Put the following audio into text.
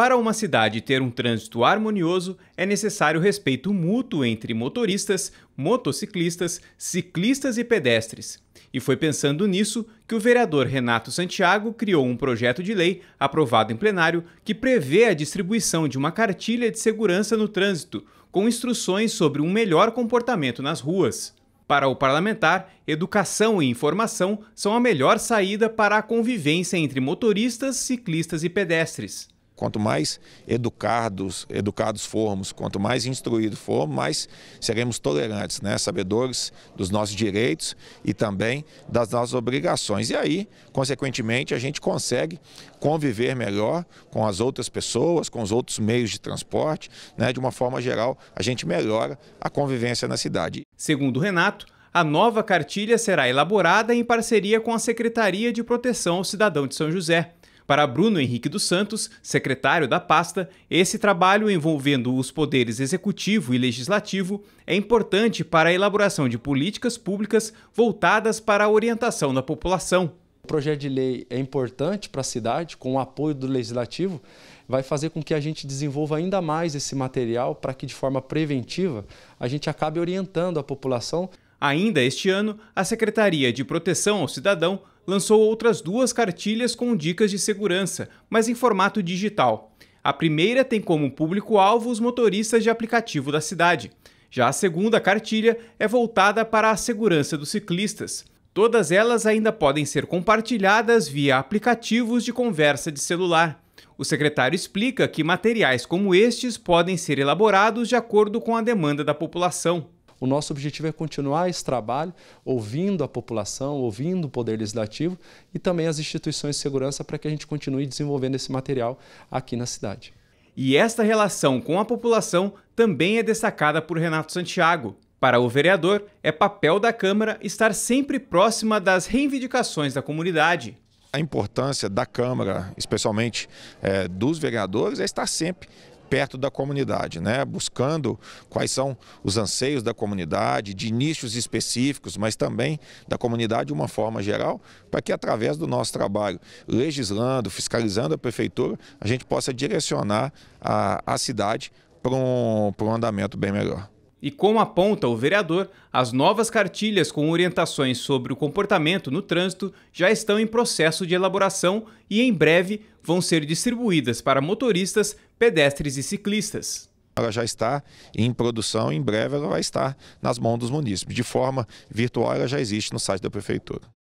Para uma cidade ter um trânsito harmonioso, é necessário respeito mútuo entre motoristas, motociclistas, ciclistas e pedestres. E foi pensando nisso que o vereador Renato Santiago criou um projeto de lei, aprovado em plenário, que prevê a distribuição de uma cartilha de segurança no trânsito, com instruções sobre um melhor comportamento nas ruas. Para o parlamentar, educação e informação são a melhor saída para a convivência entre motoristas, ciclistas e pedestres. Quanto mais educados, educados formos, quanto mais instruídos formos, mais seremos tolerantes, né? sabedores dos nossos direitos e também das nossas obrigações. E aí, consequentemente, a gente consegue conviver melhor com as outras pessoas, com os outros meios de transporte. Né? De uma forma geral, a gente melhora a convivência na cidade. Segundo Renato, a nova cartilha será elaborada em parceria com a Secretaria de Proteção ao Cidadão de São José. Para Bruno Henrique dos Santos, secretário da pasta, esse trabalho envolvendo os poderes executivo e legislativo é importante para a elaboração de políticas públicas voltadas para a orientação da população. O projeto de lei é importante para a cidade, com o apoio do legislativo, vai fazer com que a gente desenvolva ainda mais esse material para que, de forma preventiva, a gente acabe orientando a população. Ainda este ano, a Secretaria de Proteção ao Cidadão lançou outras duas cartilhas com dicas de segurança, mas em formato digital. A primeira tem como público-alvo os motoristas de aplicativo da cidade. Já a segunda cartilha é voltada para a segurança dos ciclistas. Todas elas ainda podem ser compartilhadas via aplicativos de conversa de celular. O secretário explica que materiais como estes podem ser elaborados de acordo com a demanda da população. O nosso objetivo é continuar esse trabalho, ouvindo a população, ouvindo o Poder Legislativo e também as instituições de segurança para que a gente continue desenvolvendo esse material aqui na cidade. E esta relação com a população também é destacada por Renato Santiago. Para o vereador, é papel da Câmara estar sempre próxima das reivindicações da comunidade. A importância da Câmara, especialmente é, dos vereadores, é estar sempre perto da comunidade, né? buscando quais são os anseios da comunidade, de nichos específicos, mas também da comunidade de uma forma geral, para que através do nosso trabalho, legislando, fiscalizando a prefeitura, a gente possa direcionar a, a cidade para um, para um andamento bem melhor. E como aponta o vereador, as novas cartilhas com orientações sobre o comportamento no trânsito já estão em processo de elaboração e em breve vão ser distribuídas para motoristas, pedestres e ciclistas ela já está em produção, em breve ela vai estar nas mãos dos munícipes. De forma virtual, ela já existe no site da Prefeitura.